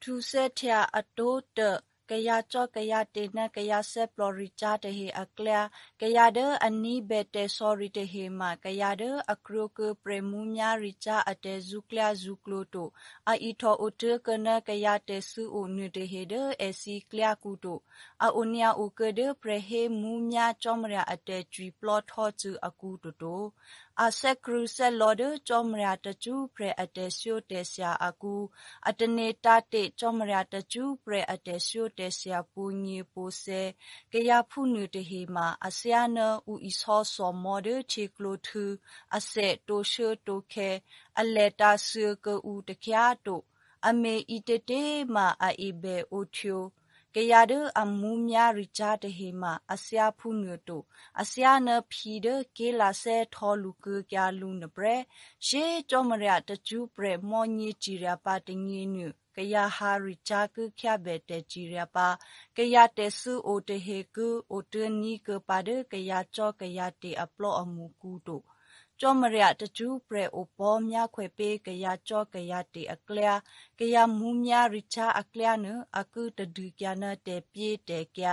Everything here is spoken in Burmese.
to set here a daughter. ကရကျော့ကရတေနကရဆက်ပလော်ရီချာတဟေအကလျာကရဒအနီဘက်တေဆော်ရီတဟေမာကရဒအခရုကပရမူမြာရီချာအတေဇုကလျာဇုကလိုတိုအီထောအုတကနကရတေဆူအိုနူတဟေဒအစီကလျာကူတိုအအိုနီယာအိုကဒပရဟေမူမြာကျောမရအတေကျီပလော့ထောချူအကူတိုတိုအဆက်ကရူဆက်လော်ဒကျောမရတကျူပရအတေရှိုတေဆရာအကူအတနေတာတေကျောမရတကျူပရအတေရှို tesya punyi pose keyaphunu tehima aseana u isoso mode chiklo thu ase toshe tokhe aleta sue ku u takya to ame itete ma aibe othyo ကရဒအမှုမြရိချတဟေမအစယဖုညတိုအစယနဖီဒကေလာဆဲထောလူကကြလူနပရရှေကြောမရတကျူပရမောညေကြီးရပါတငင်းနုကရဟာရိချကခရဘတကြီးရပါကရတဆူအိုတဟေကူအိုတနီကပါဒကရချောကရတေအပလောအမှုကူတိုကြောမရယတကျူပရအိုပေါ်မြခွေပေးကရကြောကရတေအကလျာကရမူးများရိချာအကလျာနအကုတဒူကရနတေပြေတေကရ